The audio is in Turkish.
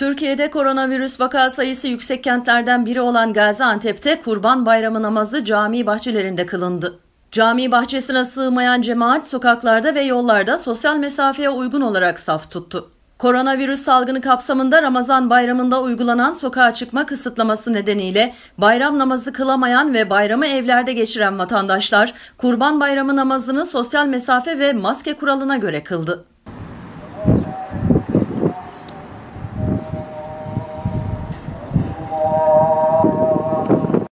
Türkiye'de koronavirüs vaka sayısı yüksek kentlerden biri olan Gaziantep'te Kurban Bayramı namazı cami bahçelerinde kılındı. Cami bahçesine sığmayan cemaat sokaklarda ve yollarda sosyal mesafeye uygun olarak saf tuttu. Koronavirüs salgını kapsamında Ramazan bayramında uygulanan sokağa çıkma kısıtlaması nedeniyle bayram namazı kılamayan ve bayramı evlerde geçiren vatandaşlar Kurban Bayramı namazını sosyal mesafe ve maske kuralına göre kıldı.